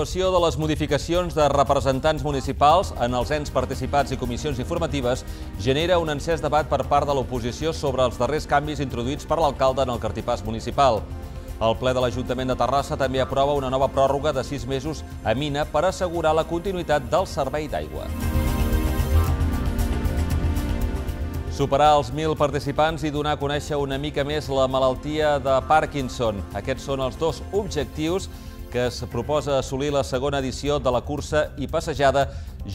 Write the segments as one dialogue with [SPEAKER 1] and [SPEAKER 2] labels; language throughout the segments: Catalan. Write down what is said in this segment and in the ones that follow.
[SPEAKER 1] l'aprovació de les modificacions de representants municipals en els ens participats i comissions informatives genera un encès debat per part de l'oposició sobre els darrers canvis introduïts per l'alcalde en el cartipàs municipal. El ple de l'Ajuntament de Terrassa també aprova una nova pròrroga de sis mesos a Mina per assegurar la continuïtat del servei d'aigua. Superar els 1.000 participants i donar a conèixer una mica més la malaltia de Parkinson. Aquests són els dos objectius que es proposa assolir la segona edició de la cursa i passejada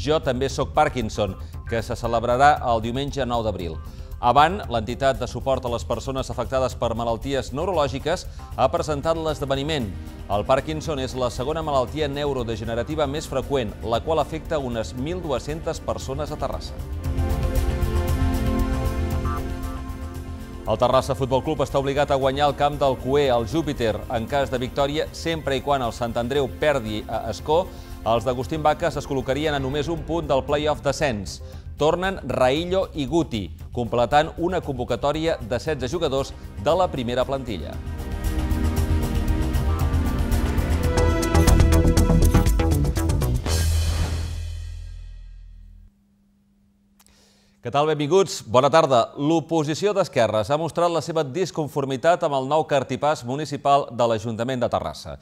[SPEAKER 1] Jo també sóc Parkinson, que se celebrarà el diumenge 9 d'abril. Avant, l'entitat de suport a les persones afectades per malalties neurològiques, ha presentat l'esdeveniment. El Parkinson és la segona malaltia neurodegenerativa més freqüent, la qual afecta unes 1.200 persones a Terrassa. El Terrassa Futbol Club està obligat a guanyar el camp del Cué al Júpiter. En cas de victòria, sempre i quan el Sant Andreu perdi a Escó, els d'Agustín Baques es col·locarien a només un punt del play-off descens. Tornen Raillo i Guti, completant una convocatòria de 16 jugadors de la primera plantilla. Què tal? Benvinguts. Bona tarda. L'oposició d'Esquerres ha mostrat la seva disconformitat amb el nou cartipàs municipal de l'Ajuntament de Terrassa.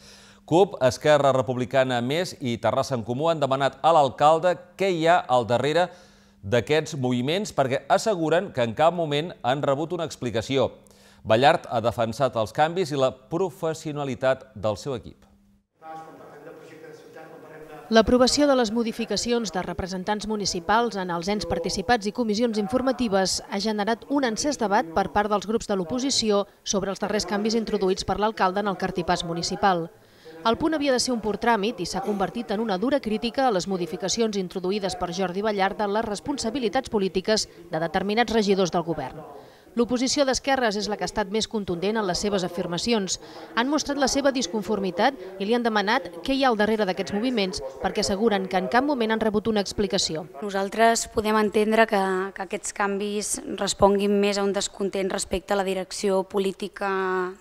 [SPEAKER 1] CUP, Esquerra Republicana Més i Terrassa en Comú han demanat a l'alcalde què hi ha al darrere d'aquests moviments perquè asseguren que en cap moment han rebut una explicació. Ballart ha defensat els canvis i la professionalitat del seu equip.
[SPEAKER 2] L'aprovació de les modificacions de representants municipals en els ens participats i comissions informatives ha generat un encès debat per part dels grups de l'oposició sobre els darrers canvis introduïts per l'alcalde en el cartipàs municipal. El punt havia de ser un pur tràmit i s'ha convertit en una dura crítica a les modificacions introduïdes per Jordi Ballart en les responsabilitats polítiques de determinats regidors del govern. L'oposició d'esquerres és la que ha estat més contundent en les seves afirmacions. Han mostrat la seva disconformitat i li han demanat què hi ha al darrere d'aquests moviments perquè asseguren que en cap moment han rebut una explicació.
[SPEAKER 3] Nosaltres podem entendre que, que aquests canvis responguin més a un descontent respecte a la direcció política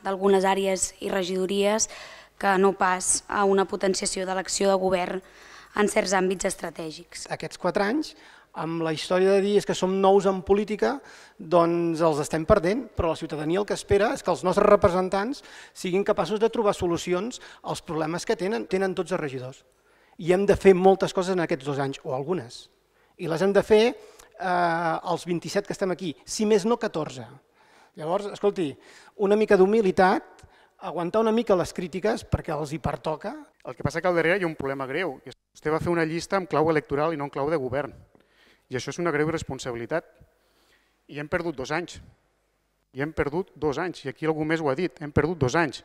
[SPEAKER 3] d'algunes àrees i regidories que no pas a una potenciació de l'acció de govern en certs àmbits estratègics.
[SPEAKER 4] Aquests quatre anys amb la història de dir és que som nous en política, doncs els estem perdent, però la ciutadania el que espera és que els nostres representants siguin capaços de trobar solucions als problemes que tenen, tenen tots els regidors. I hem de fer moltes coses en aquests dos anys, o algunes. I les hem de fer eh, els 27 que estem aquí, si més no 14. Llavors, escolti, una mica d'humilitat, aguantar una mica les crítiques perquè els hi pertoca. El
[SPEAKER 5] que passa que al darrere hi ha un problema greu. Vostè va fer una llista amb clau electoral i no amb clau de govern. I això és una greu responsabilitat. I hem perdut dos anys. I hem perdut dos anys. I aquí algú més ho ha dit. Hem perdut dos anys.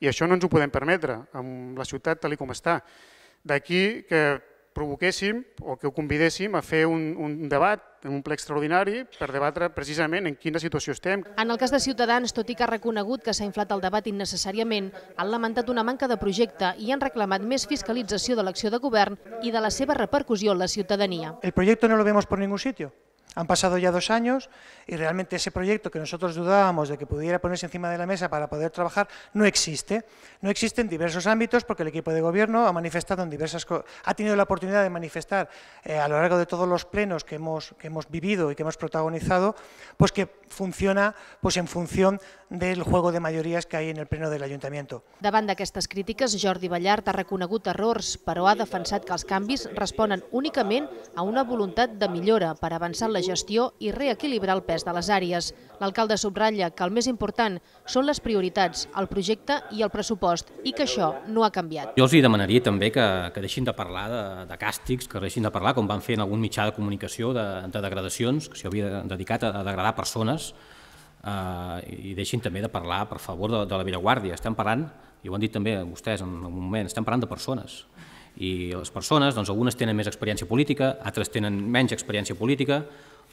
[SPEAKER 5] I això no ens ho podem permetre amb la ciutat tal com està. D'aquí que provoquéssim o que ho convidéssim a fer un, un debat, un ple extraordinari, per debatre precisament en quina situació estem.
[SPEAKER 2] En el cas de Ciutadans, tot i que ha reconegut que s'ha inflat el debat innecessàriament, han lamentat una manca de projecte i han reclamat més fiscalització de l'acció de govern i de la seva repercussió en la ciutadania.
[SPEAKER 6] El projecte no lo vemos por ningún sitio. Han pasado ya dos años y realmente ese proyecto que nosotros dudábamos de que pudiera ponerse encima de la mesa para poder trabajar no existe. No existen diversos ámbitos porque el equipo de gobierno ha manifestado en diversas ha tenido la oportunidad de manifestar eh, a lo largo de todos los plenos que hemos, que hemos vivido y que hemos protagonizado, pues que funciona pues en función
[SPEAKER 2] del juego de mayorías que hay en el pleno del de banda Davant estas críticas Jordi Ballart ha reconegut errors, però ha defensat que els canvis responen únicament a una voluntat de millora para avançar la la gestió i reequilibrar el pes de les àrees. L'alcalde subratlla que el més important són les prioritats, el projecte i el pressupost, i que això no ha canviat.
[SPEAKER 7] Jo els demanaria també que, que deixin de parlar de, de càstigs, que deixin de parlar, com van fer en algun mitjà de comunicació, de, de degradacions, que s'hi havia dedicat a, a degradar persones, eh, i deixin també de parlar, per favor, de, de la Villaguàrdia. Estem parlant, i ho han dit també vostès en un moment, estem parlant de persones. I les persones, doncs, algunes tenen més experiència política, altres tenen menys experiència política,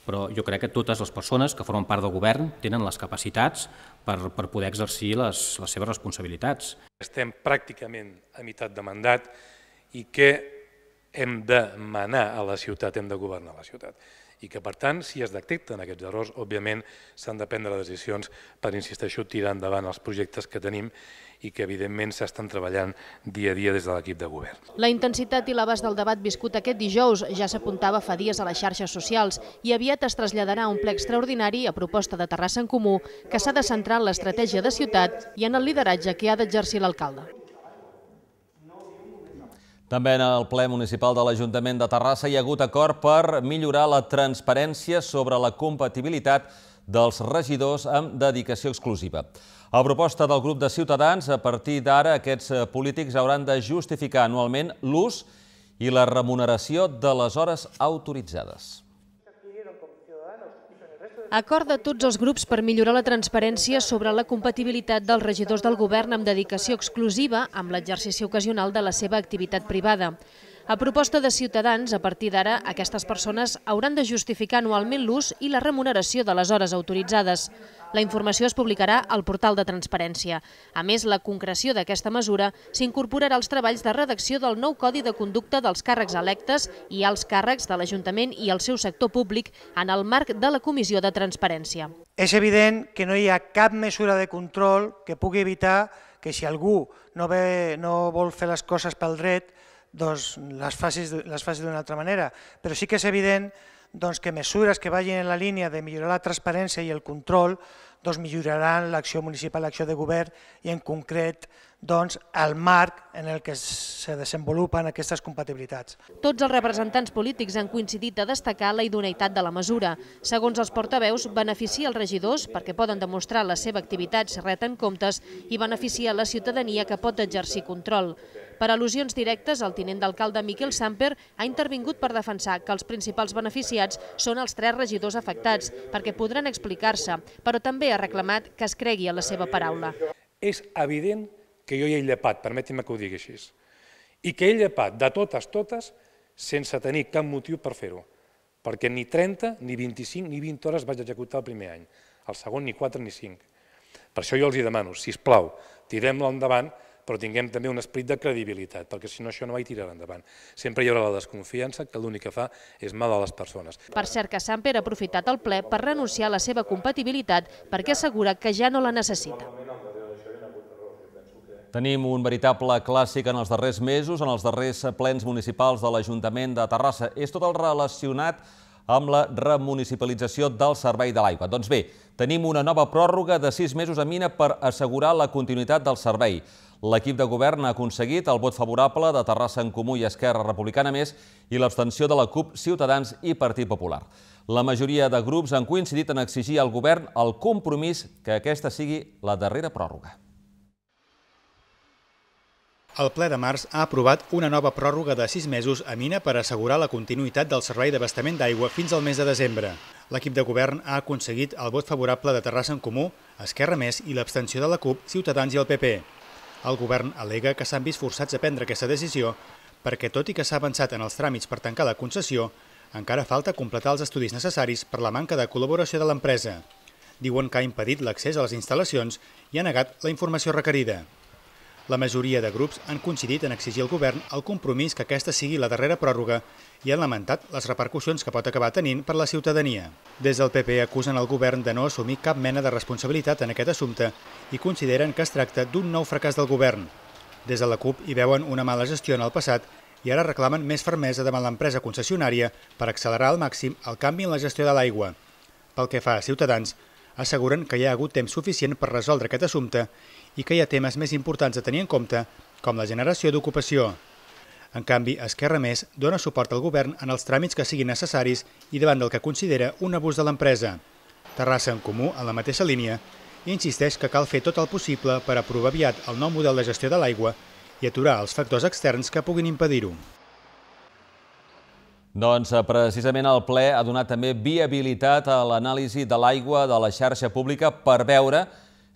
[SPEAKER 7] però jo crec que totes les persones que formen part del govern tenen les capacitats per, per poder exercir les, les seves responsabilitats.
[SPEAKER 8] Estem pràcticament a meitat de mandat i que hem de manar a la ciutat, hem de governar la ciutat i que, per tant, si es detecten aquests errors, òbviament s'han de prendre decisions per, insisteixo, tirar endavant els projectes que tenim i que evidentment s'estan treballant dia a dia des de l'equip
[SPEAKER 9] de govern.
[SPEAKER 2] La intensitat i l'abast del debat viscut aquest dijous ja s'apuntava fa dies a les xarxes socials i aviat es traslladarà a un ple extraordinari a proposta de Terrassa en Comú que s'ha de centrar en l'estratègia de ciutat i en el lideratge que ha d'exercir l'alcalde.
[SPEAKER 1] També en el ple municipal de l'Ajuntament de Terrassa hi ha hagut acord per millorar la transparència sobre la compatibilitat dels regidors amb dedicació exclusiva. A proposta del grup de Ciutadans, a partir d'ara aquests eh, polítics hauran de justificar anualment l'ús i la remuneració de les hores autoritzades.
[SPEAKER 2] Acord de tots els grups per millorar la transparència sobre la compatibilitat dels regidors del govern amb dedicació exclusiva amb l'exercici ocasional de la seva activitat privada. A proposta de Ciutadans, a partir d'ara, aquestes persones hauran de justificar anualment l'ús i la remuneració de les hores autoritzades. La informació es publicarà al portal de transparència. A més, la concreció d'aquesta mesura s'incorporarà als treballs de redacció del nou Codi de Conducta dels càrrecs electes i als càrrecs de l'Ajuntament i el seu sector públic en el marc de la Comissió de Transparència.
[SPEAKER 6] És evident que no hi ha cap mesura de control que pugui evitar que si algú no, ve, no vol fer les coses pel dret, doncs, les facis, les facis d'una altra manera. Però sí que és evident doncs, que mesures que vagin en la línia de millorar la transparència i el control doncs, milloraran l'acció municipal, l'acció de govern i en concret doncs, el marc en el que se desenvolupen aquestes compatibilitats.
[SPEAKER 2] Tots els representants polítics han coincidit a destacar la idoneïtat de la mesura. Segons els portaveus, beneficia els regidors perquè poden demostrar la seva activitat si reten comptes i beneficia la ciutadania que pot exercir control. Per al·lusions directes, el tinent d'alcalde Miquel Samper ha intervingut per defensar que els principals beneficiats són els tres regidors afectats, perquè podran explicar-se, però també ha reclamat que es cregui a la seva paraula.
[SPEAKER 8] És evident que jo hi he llepat, permeti'm me que ho digui així, i que he llepat de totes, totes, sense tenir cap motiu per fer-ho, perquè ni 30, ni 25, ni 20 hores vaig executar el primer any, el segon ni 4 ni 5. Per això jo els hi demano, si us plau, tirem-la endavant, però tinguem també un esperit de credibilitat, perquè si no això no vaig tirar endavant. Sempre hi haurà la desconfiança, que l'únic que fa és mal a les persones.
[SPEAKER 2] Per cert que Sant Pere ha aprofitat el ple per renunciar a la seva compatibilitat perquè assegura que ja no la necessita.
[SPEAKER 1] Tenim un veritable clàssic en els darrers mesos, en els darrers plens municipals de l'Ajuntament de Terrassa. És tot el relacionat amb la remunicipalització del servei de l'aigua. Doncs bé, tenim una nova pròrroga de sis mesos a mina per assegurar la continuïtat del servei. L'equip de govern ha aconseguit el vot favorable de Terrassa en Comú i Esquerra Republicana Més i l'abstenció de la CUP, Ciutadans i Partit Popular. La majoria de grups han coincidit en exigir al govern el compromís que aquesta sigui la darrera pròrroga
[SPEAKER 4] el ple de març ha aprovat una nova pròrroga de sis mesos a Mina per assegurar la continuïtat del servei d'abastament d'aigua fins al mes de desembre. L'equip de govern ha aconseguit el vot favorable de Terrassa en Comú, Esquerra Més i l'abstenció de la CUP, Ciutadans i el PP. El govern alega que s'han vist forçats a prendre aquesta decisió perquè, tot i que s'ha avançat en els tràmits per tancar la concessió, encara falta completar els estudis necessaris per la manca de col·laboració de l'empresa. Diuen que ha impedit l'accés a les instal·lacions i ha negat la informació requerida. La majoria de grups han coincidit en exigir al govern el compromís que aquesta sigui la darrera pròrroga i han lamentat les repercussions que pot acabar tenint per la ciutadania. Des del PP acusen el govern de no assumir cap mena de responsabilitat en aquest assumpte i consideren que es tracta d'un nou fracàs del govern. Des de la CUP hi veuen una mala gestió en el passat i ara reclamen més fermesa davant l'empresa concessionària per accelerar al màxim el canvi en la gestió de l'aigua. Pel que fa a Ciutadans, asseguren que hi ha hagut temps suficient per resoldre aquest assumpte i que hi ha temes més importants a tenir en compte, com la generació d'ocupació. En canvi, Esquerra Més dona suport al govern en els tràmits que siguin necessaris i davant del que considera un abús de l'empresa. Terrassa en Comú, en la mateixa línia, insisteix que cal fer tot el possible per aprovar aviat el nou model de gestió de l'aigua i aturar els factors externs que
[SPEAKER 1] puguin impedir-ho. Doncs eh, precisament el ple ha donat també viabilitat a l'anàlisi de l'aigua de la xarxa pública per veure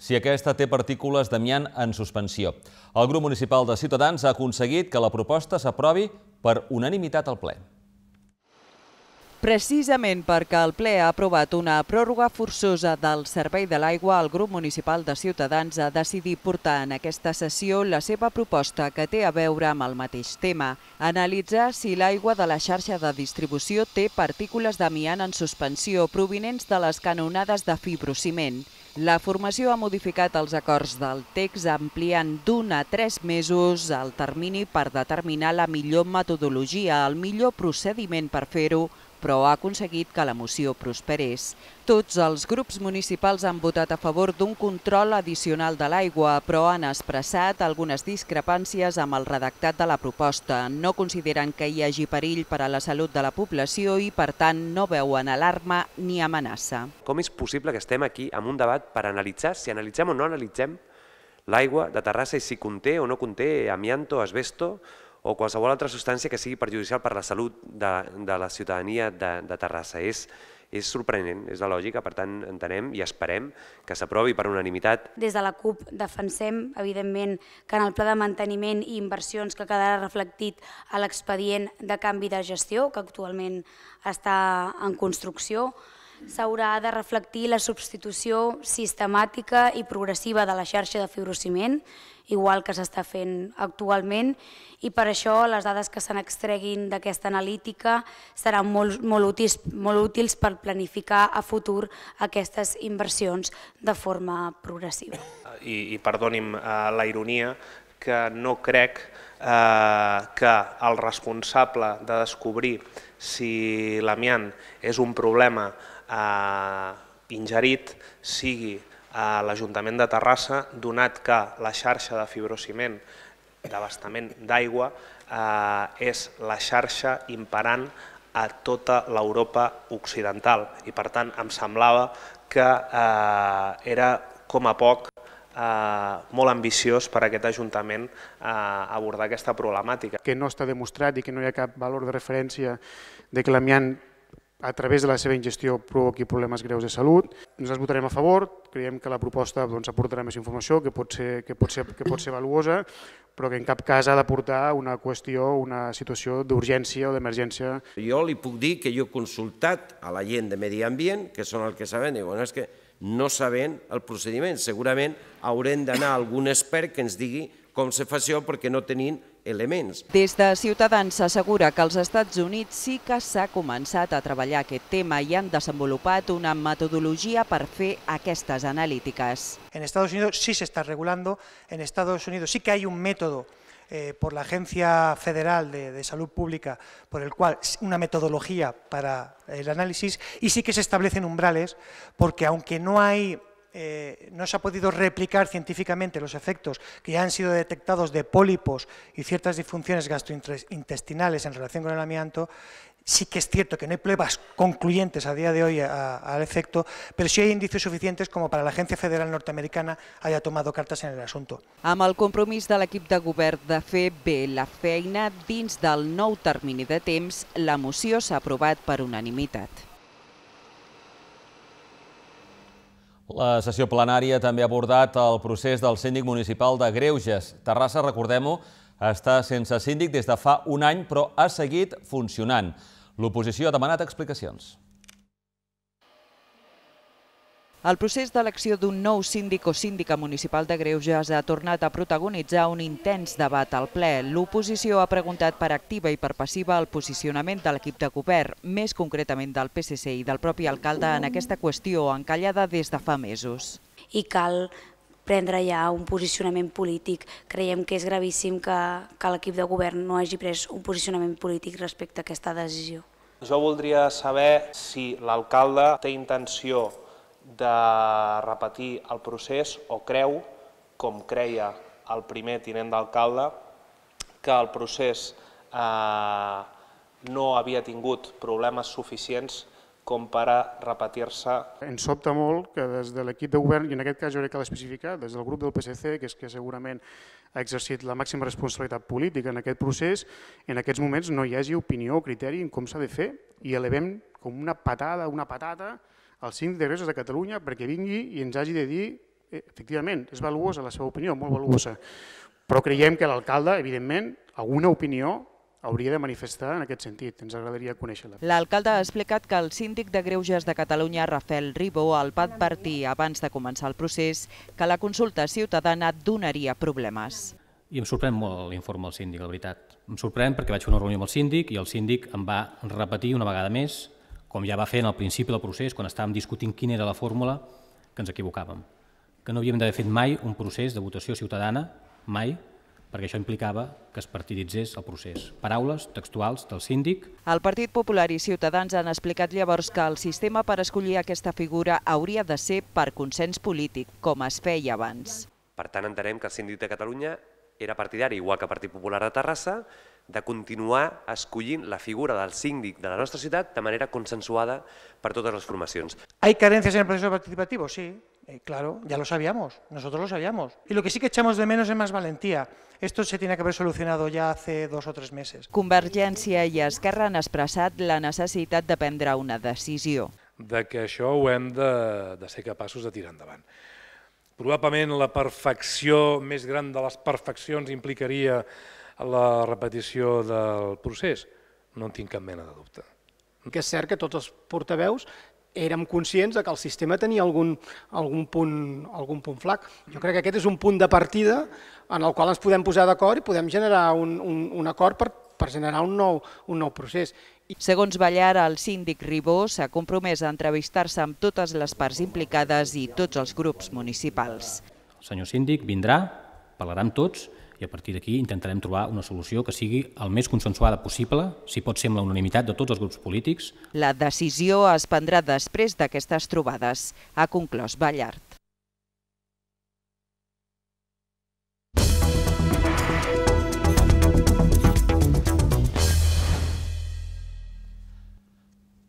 [SPEAKER 1] si aquesta té partícules d'amiant en suspensió. El grup municipal de Ciutadans ha aconseguit que la proposta s'aprovi per unanimitat al ple.
[SPEAKER 10] Precisament perquè el ple ha aprovat una pròrroga forçosa del Servei de l'Aigua, el grup municipal de Ciutadans ha decidit portar en aquesta sessió la seva proposta que té a veure amb el mateix tema, analitzar si l'aigua de la xarxa de distribució té partícules d'amiant en suspensió provinents de les canonades de fibrociment. La formació ha modificat els acords del text ampliant d'un a tres mesos el termini per determinar la millor metodologia, el millor procediment per fer-ho però ha aconseguit que la moció prosperés. Tots els grups municipals han votat a favor d'un control addicional de l'aigua, però han expressat algunes discrepàncies amb el redactat de la proposta. No consideren que hi hagi perill per a la salut de la població i, per tant, no veuen alarma ni amenaça.
[SPEAKER 11] Com és possible que estem aquí amb un debat per analitzar si analitzem o no analitzem l'aigua de Terrassa i si conté o no conté amianto, asbesto o qualsevol altra substància que sigui perjudicial per la salut de, de la ciutadania de, de Terrassa. És, és sorprenent, és de lògica, per tant entenem i esperem que s'aprovi per unanimitat.
[SPEAKER 3] Des de la CUP defensem, evidentment, que en el pla de manteniment i inversions que quedarà reflectit a l'expedient de canvi de gestió, que actualment està en construcció, s'haurà de reflectir la substitució sistemàtica i progressiva de la xarxa de fibrociment, igual que s'està fent actualment, i per això les dades que se n'extreguin d'aquesta analítica seran molt, molt, útils, molt útils per planificar a futur aquestes inversions de forma progressiva.
[SPEAKER 11] I, i perdoni'm eh, la ironia, que no crec eh, que el responsable de descobrir si l'amiant és un problema eh, ingerit sigui a l'Ajuntament de Terrassa, donat que la xarxa de fibrociment d'abastament d'aigua eh, és la xarxa imparant a tota l'Europa occidental i per tant em semblava que eh, era com a poc eh, molt ambiciós per a aquest Ajuntament eh, abordar aquesta problemàtica. Que no
[SPEAKER 5] està demostrat i que no hi ha cap valor de referència
[SPEAKER 11] de que l'amiant a través de la
[SPEAKER 5] seva ingestió provoqui problemes greus de salut. Nosaltres votarem a favor, creiem que la proposta doncs, aportarà més informació, que pot, ser, que, pot ser, que pot ser valuosa, però que en cap cas ha de portar una qüestió, una situació d'urgència o d'emergència.
[SPEAKER 11] Jo li puc dir que jo he consultat a la
[SPEAKER 6] gent de Medi Ambient, que són els que saben, i bueno, és que no saben el procediment. Segurament haurem d'anar a algun expert que ens digui com se fa això perquè no tenim elements.
[SPEAKER 10] Des de Ciutadans s'assegura que als Estats Units sí que s'ha començat a treballar aquest tema i han desenvolupat una metodologia per fer aquestes analítiques. En Estados Unidos sí se está regulando, en Estados Unidos sí que hay un método eh, por la Agencia
[SPEAKER 6] Federal de, de, Salud Pública, por el cual una metodología para el análisis, y sí que se establecen umbrales, porque aunque no hay Eh, no se ha podido replicar científicamente los efectos que ya han sido detectados de pólipos y ciertas disfunciones gastrointestinales en relación con el amianto, sí que es cierto que no hay pruebas concluyentes a día de hoy al efecto, pero sí hay indicios suficientes como para la Agencia Federal norteamericana haya tomado cartas en el asunto.
[SPEAKER 10] A el compromís de l'equip de govern de la feina dins del nou termini de temps, la moció aprovat per unanimitat.
[SPEAKER 1] La sessió plenària també ha abordat el procés del síndic municipal de Greuges. Terrassa, recordem-ho, està sense síndic des de fa un any, però ha seguit funcionant. L'oposició ha demanat explicacions.
[SPEAKER 10] El procés d'elecció d'un nou síndic o síndica municipal de Greuges ha tornat a protagonitzar un intens debat al ple. L'oposició ha preguntat per activa i per passiva el posicionament de l'equip de govern, més concretament del PSC i del propi alcalde en aquesta qüestió encallada des de fa mesos.
[SPEAKER 3] I cal prendre ja un posicionament polític. Creiem que és gravíssim que, que l'equip de govern no hagi pres un posicionament polític respecte a aquesta decisió.
[SPEAKER 11] Jo voldria saber si l'alcalde té intenció de repetir el procés o creu, com creia el primer tinent d'alcalde, que el procés eh, no havia tingut problemes suficients com per a repetir-se.
[SPEAKER 5] Ens sobta molt que des de l'equip de govern, i en aquest cas jo crec que l'especificar, des del grup del PSC, que és que segurament ha exercit la màxima responsabilitat política en aquest procés, en aquests moments no hi hagi opinió o criteri en com s'ha de fer i elevem com una patada, una patata, al síndic de Greuges de Catalunya perquè vingui i ens hagi de dir, eh, efectivament, és valuosa la seva opinió, molt valuosa, però creiem que l'alcalde, evidentment, alguna opinió hauria de manifestar en aquest sentit. Ens agradaria conèixer-la.
[SPEAKER 10] L'alcalde ha explicat que el síndic de Greuges de Catalunya, Rafael Ribó, el va advertir abans de començar el procés que la consulta ciutadana donaria problemes.
[SPEAKER 7] I em sorprèn molt l'informe del síndic, la veritat. Em sorprèn perquè vaig fer una reunió amb el síndic i el síndic em va repetir una vegada més com ja va fer en el principi del procés, quan estàvem discutint quina era la fórmula, que ens equivocàvem, que no havíem d'haver fet mai un procés de votació ciutadana, mai, perquè això implicava que es partiditzés el procés.
[SPEAKER 10] Paraules textuals del síndic. El Partit Popular i Ciutadans han explicat llavors que el sistema per escollir aquesta figura hauria de ser per consens polític, com es feia abans.
[SPEAKER 11] Per tant, entenem que el síndic de Catalunya era partidari, igual que el Partit Popular de Terrassa, de continuar escollint la figura del síndic de la nostra ciutat de manera consensuada per totes les formacions.
[SPEAKER 6] ¿Hay carencias en el proceso participativo? Sí, eh, claro, ya lo sabíamos, nosotros lo sabíamos. Y lo que sí que echamos de menos es más valentía. Esto se tiene que haber solucionado ya hace dos o tres
[SPEAKER 10] meses. Convergència i Esquerra han expressat la necessitat de prendre una decisió.
[SPEAKER 8] De que això ho hem de, de ser capaços de tirar endavant. Probablement la perfecció més gran de les perfeccions implicaria la repetició del procés? No en tinc cap mena de dubte.
[SPEAKER 4] Que és cert que tots els portaveus érem conscients de que el sistema tenia algun, algun, punt, algun punt flac. Jo crec que aquest és un punt de partida en el qual ens podem posar d'acord i podem generar un, un, un acord
[SPEAKER 10] per, per generar un nou, un nou procés. Segons Ballar, el síndic Ribó s'ha compromès a entrevistar-se amb totes les parts implicades i tots els grups municipals.
[SPEAKER 7] El senyor síndic vindrà, parlarà amb tots i a partir d'aquí intentarem trobar una solució que sigui el més consensuada possible, si pot ser amb la unanimitat de tots els grups polítics.
[SPEAKER 10] La decisió es prendrà després d'aquestes trobades. Ha conclòs Ballart.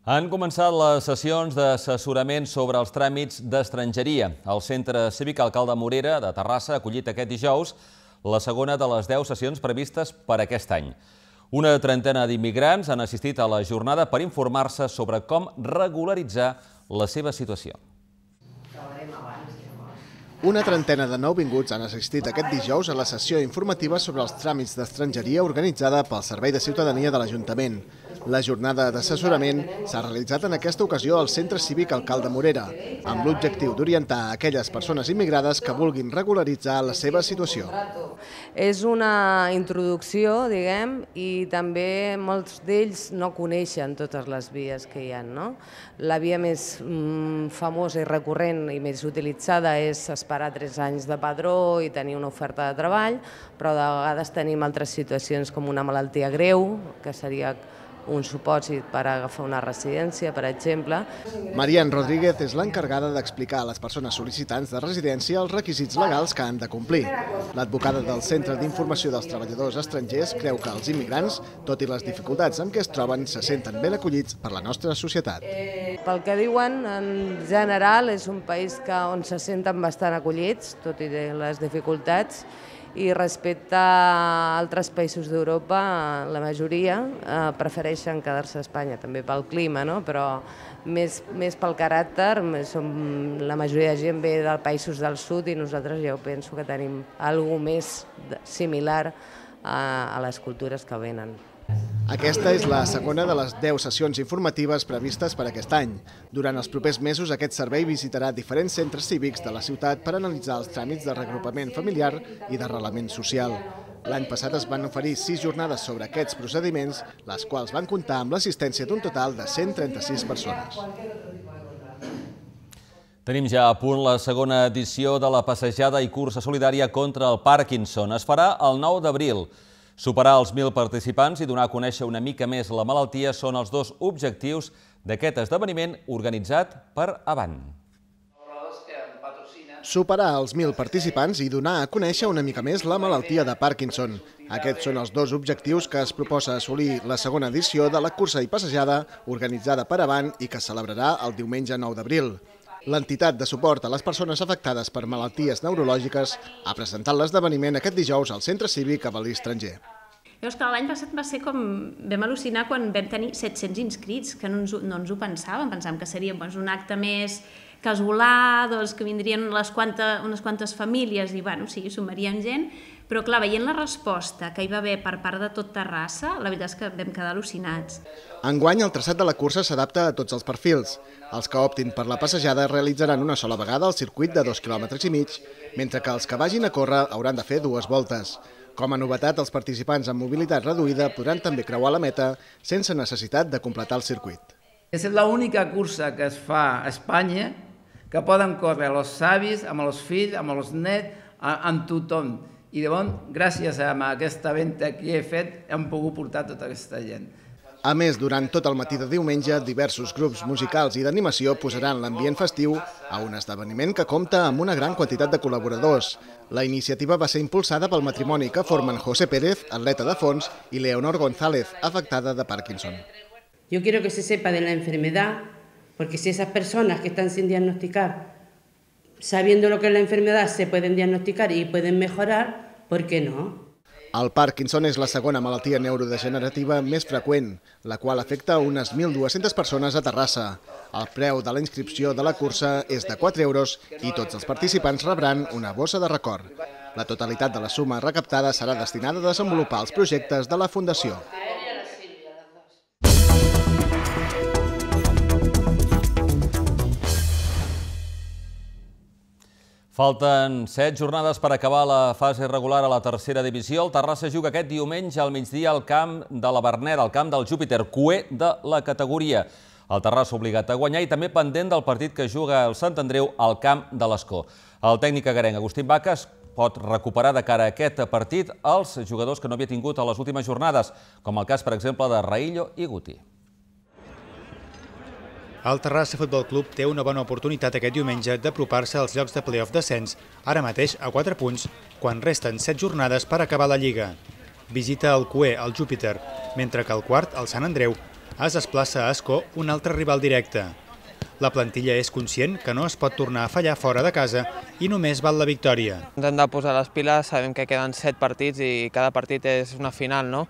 [SPEAKER 1] Han començat les sessions d'assessorament sobre els tràmits d'estrangeria. El Centre Cívic Alcalde Morera de Terrassa ha acollit aquest dijous la segona de les 10 sessions previstes per aquest any. Una trentena d'immigrants han assistit a la jornada per informar-se sobre com regularitzar la seva situació.
[SPEAKER 9] Una trentena de nouvinguts han assistit aquest dijous a la sessió informativa sobre els tràmits d'estrangeria organitzada pel Servei de Ciutadania de l'Ajuntament. La jornada d'assessorament s'ha realitzat en aquesta ocasió al Centre Cívic Alcalde Morera, amb l'objectiu d'orientar aquelles persones immigrades que vulguin regularitzar la seva situació.
[SPEAKER 2] És una introducció, diguem, i també molts d'ells no coneixen totes les vies que hi ha. No? La via més mm, famosa i recurrent i més utilitzada és esperar 3 anys de padró i tenir una oferta de treball, però de vegades tenim altres situacions com una malaltia
[SPEAKER 9] greu, que seria un supòsit per agafar una residència, per exemple. Marian Rodríguez és l'encarregada d'explicar a les persones sol·licitants de residència els requisits legals que han de complir. L'advocada del Centre d'Informació dels Treballadors Estrangers creu que els immigrants, tot i les dificultats amb què es troben, se senten ben acollits per la nostra societat.
[SPEAKER 2] Pel que diuen, en general, és un país que on se senten bastant acollits, tot i les dificultats, i respecte a altres països d'Europa, la majoria eh, prefereixen quedar-se a Espanya, també pel clima, no? però més, més pel caràcter, som, la majoria de gent ve dels països del sud i nosaltres ja ho penso que tenim alguna més similar a, a les cultures que
[SPEAKER 9] venen. Aquesta és la segona de les 10 sessions informatives previstes per aquest any. Durant els propers mesos, aquest servei visitarà diferents centres cívics de la ciutat per analitzar els tràmits de regrupament familiar i d'arrelament social. L'any passat es van oferir 6 jornades sobre aquests procediments, les quals van comptar amb l'assistència d'un total de 136 persones.
[SPEAKER 1] Tenim ja a punt la segona edició de la passejada i cursa solidària contra el Parkinson. Es farà el 9 d'abril. Superar els 1.000 participants i donar a conèixer una mica més la malaltia són els dos objectius d'aquest esdeveniment organitzat per Avant
[SPEAKER 9] superar els 1.000 participants i donar a conèixer una mica més la malaltia de Parkinson. Aquests són els dos objectius que es proposa assolir la segona edició de la cursa i passejada organitzada per avant i que es celebrarà el diumenge 9 d'abril. L'entitat de suport a les persones afectades per malalties neurològiques ha presentat l'esdeveniment aquest dijous al Centre Cívic a Balí Estranger.
[SPEAKER 2] Llavors, l'any passat va ser com... Vam al·lucinar quan vam tenir 700 inscrits, que no ens, no ens ho pensàvem, pensàvem que seria doncs, un acte més casolà, doncs, que vindrien les quanta, unes quantes famílies i, bueno, sí, sumarien gent, però clar, veient la resposta que hi va haver per part de tot Terrassa, la veritat és que vam quedar al·lucinats.
[SPEAKER 9] Enguany, el traçat de la cursa s'adapta a tots els perfils. Els que optin per la passejada realitzaran una sola vegada el circuit de 2 km i mig, mentre que els que vagin a córrer hauran de fer dues voltes. Com a novetat, els participants amb mobilitat reduïda podran també creuar la meta sense necessitat de completar el circuit. És l'única cursa que es fa a Espanya que poden córrer els savis, amb els fills, amb els nets, amb tothom i de bon, gràcies a aquesta venda que he fet, hem pogut
[SPEAKER 12] portar tota aquesta gent.
[SPEAKER 9] A més, durant tot el matí de diumenge, diversos grups musicals i d'animació posaran l'ambient festiu a un esdeveniment que compta amb una gran quantitat de col·laboradors. La iniciativa va ser impulsada pel matrimoni que formen José Pérez, atleta de fons, i Leonor González, afectada de Parkinson.
[SPEAKER 2] Yo quiero que se sepa de la enfermedad, porque si esas personas que están sin diagnosticar sabiendo lo que es la enfermedad, se pueden diagnosticar y pueden mejorar, ¿por qué no?
[SPEAKER 9] El Parkinson és la segona malaltia neurodegenerativa més freqüent, la qual afecta unes 1.200 persones a Terrassa. El preu de la inscripció de la cursa és de 4 euros i tots els participants rebran una bossa de record. La totalitat de la suma recaptada serà destinada a desenvolupar els projectes de la Fundació.
[SPEAKER 1] Falten set jornades per acabar la fase regular a la tercera divisió. El Terrassa juga aquest diumenge al migdia al camp de la Bernera, al camp del Júpiter, cué de la categoria. El Terrassa obligat a guanyar i també pendent del partit que juga el Sant Andreu al camp de l'Escó. El tècnic agarenc Agustín Baques pot recuperar de cara a aquest partit els jugadors que no havia tingut a les últimes jornades, com el cas, per exemple, de Raillo i Guti.
[SPEAKER 4] El Terrassa Futbol Club té una bona oportunitat aquest diumenge d'apropar-se als llocs de play-off descens, ara mateix a 4 punts, quan resten 7 jornades per acabar la Lliga. Visita el Cué, el Júpiter, mentre que el quart, el Sant Andreu, es desplaça a Escó, un altre rival directe. La plantilla és conscient que no es pot tornar a fallar fora de casa i només val la victòria. Ens hem de posar les piles, sabem que queden set partits i cada partit és una final, no?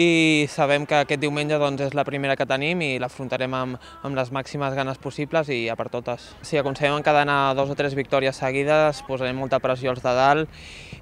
[SPEAKER 11] i sabem que aquest diumenge doncs, és la primera que tenim i l'afrontarem amb, amb les màximes ganes possibles i a per totes. Si aconseguim encadenar dos o tres victòries seguides, posarem molta pressió als de dalt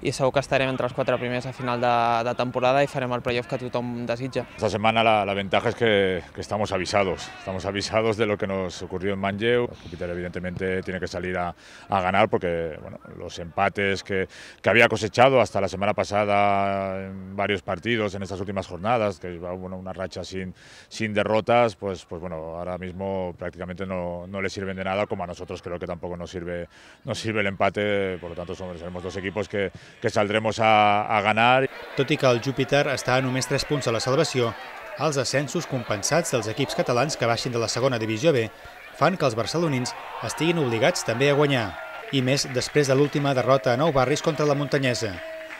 [SPEAKER 11] i segur que estarem entre els quatre primers a final de, de temporada i farem el playoff que tothom
[SPEAKER 12] desitja. Esta semana la, la ventaja es que, que estamos avisados, estamos avisados de lo que nos ocurrió en Manlleu. El Júpiter evidentemente tiene que salir a, a ganar porque bueno, los empates que, que había cosechado hasta la semana pasada en varios partidos en estas últimas jornadas jornadas, que lleva bueno, una racha sin, sin derrotas, pues, pues bueno, ahora mismo prácticamente no, no, le sirven de nada, como a nosotros creo que tampoco nos sirve, nos sirve el empate, por lo tanto somos, seremos dos equipos que, que saldremos a, a ganar. Tot i que el Júpiter està a només 3 punts
[SPEAKER 4] a la salvació, els ascensos compensats dels equips catalans que baixin de la segona divisió B fan que els barcelonins estiguin obligats també a guanyar, i més després de l'última derrota a Nou Barris contra la Montanyesa.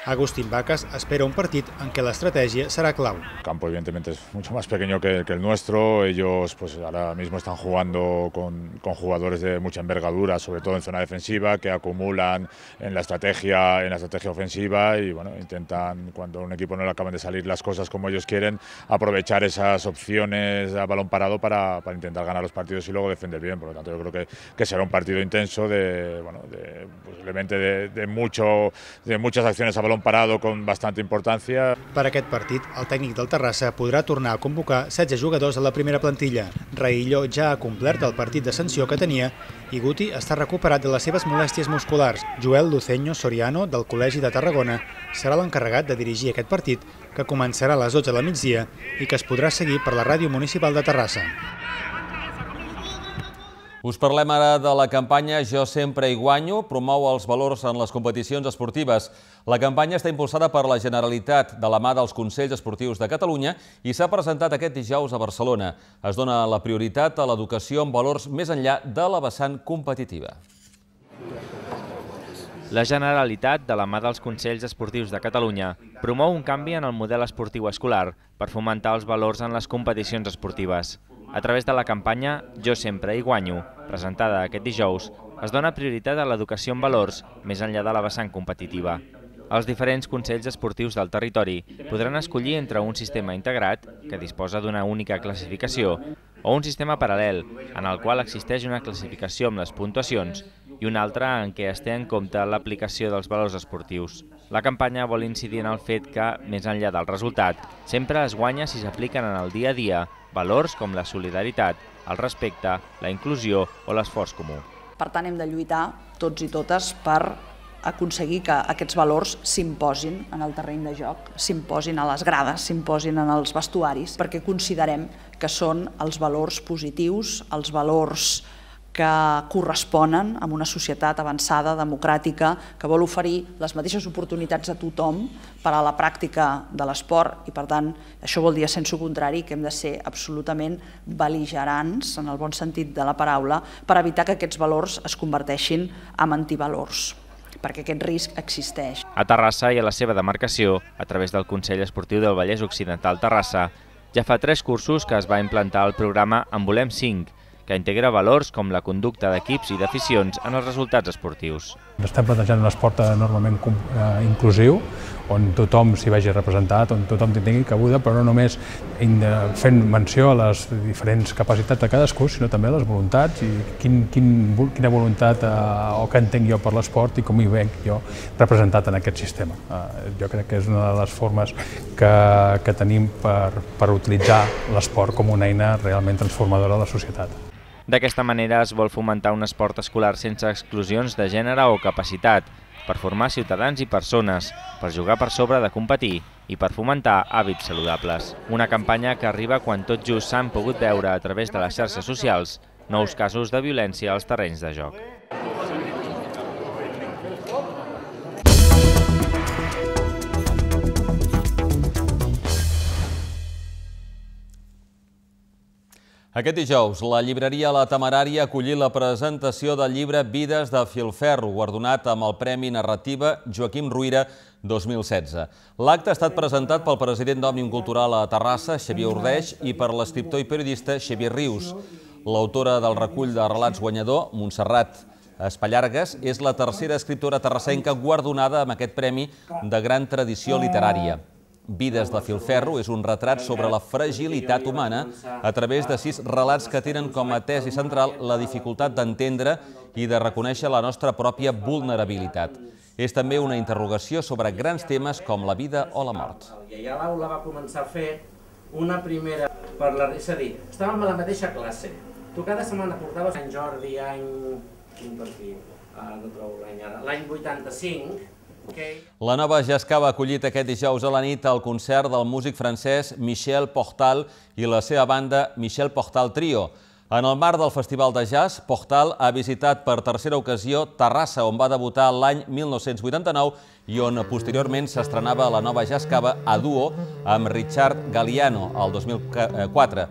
[SPEAKER 4] Agustín Vacas espera un partido en que la estrategia será clave.
[SPEAKER 12] El campo evidentemente es mucho más pequeño que, el nuestro, ellos pues ahora mismo están jugando con, jugadores de mucha envergadura, sobre todo en zona defensiva, que acumulan en la estrategia, en la estrategia ofensiva y bueno, intentan cuando a un equipo no le acaban de salir las cosas como ellos quieren, aprovechar esas opciones a balón parado para, intentar ganar los partidos y luego defender bien, por lo tanto yo creo que, será un partido intenso de, bueno, de, de, mucho, de muchas acciones a balón balón parado con bastanta importància. Per aquest partit, el tècnic del
[SPEAKER 4] Terrassa podrà tornar a convocar 16 jugadors a la primera plantilla. Raillo ja ha complert el partit de sanció que tenia i Guti està recuperat de les seves molèsties musculars. Joel Luceño Soriano, del Col·legi de Tarragona, serà l'encarregat de dirigir aquest partit, que començarà a les 12 de la migdia i que es podrà seguir per la ràdio municipal de Terrassa.
[SPEAKER 1] Us parlem ara de la campanya Jo sempre hi guanyo, promou els valors en les competicions esportives. La campanya està impulsada per la Generalitat de la mà dels Consells Esportius de Catalunya i s'ha presentat aquest dijous a Barcelona. Es dona la prioritat a l'educació amb valors més enllà de la vessant competitiva. La Generalitat,
[SPEAKER 13] de la mà dels Consells Esportius de Catalunya, promou un canvi en el model esportiu escolar per fomentar els valors en les competicions esportives. A través de la campanya Jo sempre hi guanyo, presentada aquest dijous, es dona prioritat a l'educació en valors, més enllà de la vessant competitiva. Els diferents consells esportius del territori podran escollir entre un sistema integrat, que disposa d'una única classificació, o un sistema paral·lel, en el qual existeix una classificació amb les puntuacions i un altre en què es té en compte l'aplicació dels valors esportius. La campanya vol incidir en el fet que, més enllà del resultat, sempre es guanya si s'apliquen en el dia a dia valors com la solidaritat, el respecte, la inclusió o l'esforç comú.
[SPEAKER 2] Per tant, hem de lluitar tots i totes per aconseguir que aquests valors s'imposin en el terreny de joc, s'imposin a les grades, s'imposin en els vestuaris, perquè considerem que són els valors positius, els valors que corresponen a una societat avançada, democràtica, que vol oferir les mateixes oportunitats a tothom per a la pràctica de l'esport i, per tant, això vol dir, a sens contrari, que hem de ser absolutament beligerants, en el bon sentit de la paraula, per evitar que aquests valors es converteixin en antivalors perquè aquest risc existeix.
[SPEAKER 13] A Terrassa i a la seva demarcació, a través del Consell Esportiu del Vallès Occidental Terrassa, ja fa tres cursos que es va implantar el programa En volem 5, que integra valors com la conducta d'equips i d'aficions en els resultats esportius.
[SPEAKER 8] Estem plantejant un esport enormement eh, inclusiu, on tothom s'hi vagi representat, on tothom tingui cabuda, però no només eh, fent menció a les diferents capacitats de cadascú, sinó també a les voluntats i quin, quin, quina voluntat eh, o que entenc jo per l'esport i com hi veig jo representat en aquest sistema. Eh, jo crec que és una de les formes que, que tenim per, per utilitzar l'esport com una eina realment transformadora de la societat.
[SPEAKER 13] D'aquesta manera es vol fomentar un esport escolar sense exclusions de gènere o capacitat, per formar ciutadans i persones, per jugar per sobre de competir i per fomentar hàbits saludables. Una campanya que arriba quan tot just s'han pogut veure a través de les xarxes socials nous casos de violència als terrenys de joc.
[SPEAKER 1] Aquest dijous, la llibreria La Temerària acollí la presentació del llibre Vides de Filferro, guardonat amb el Premi Narrativa Joaquim Ruïra 2016. L'acte ha estat presentat pel president d'Òmnium Cultural a Terrassa, Xavier Ordeix, i per l'escriptor i periodista Xavier Rius. L'autora del recull de relats guanyador, Montserrat Espallargues, és la tercera escriptora terrassenca guardonada amb aquest premi de gran tradició literària. Vides de filferro és un retrat sobre la fragilitat humana a través de sis relats que tenen com a tesi central la dificultat d'entendre i de reconèixer la nostra pròpia vulnerabilitat. És també una interrogació sobre grans temes com la vida o la mort.
[SPEAKER 13] I allà l'aula va començar a fer
[SPEAKER 9] una primera...
[SPEAKER 7] Per la, és a dir, estàvem a la mateixa classe. Tu cada setmana portaves any Jordi, any... Quin partit? Ara no trobo l'any ara. L'any 85,
[SPEAKER 1] la nova Jascava ha acollit aquest dijous a la nit el concert del músic francès Michel Portal i la seva banda Michel Portal Trio. En el marc del Festival de Jazz, Portal ha visitat per tercera ocasió Terrassa, on va debutar l'any 1989 i on posteriorment s'estrenava la nova jazz cava a duo amb Richard Galliano el 2004.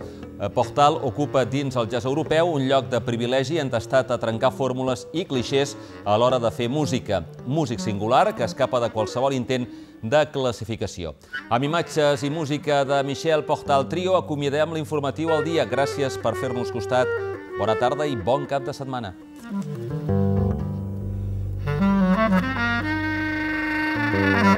[SPEAKER 1] Portal ocupa dins el jazz europeu un lloc de privilegi entestat a trencar fórmules i clixés a l'hora de fer música. Músic singular que escapa de qualsevol intent de classificació. Amb imatges i música de Michel Portal Trio acomiadem l'informatiu al dia. Gràcies per fer-nos costat. Bona tarda i bon cap de setmana.
[SPEAKER 7] Thank you.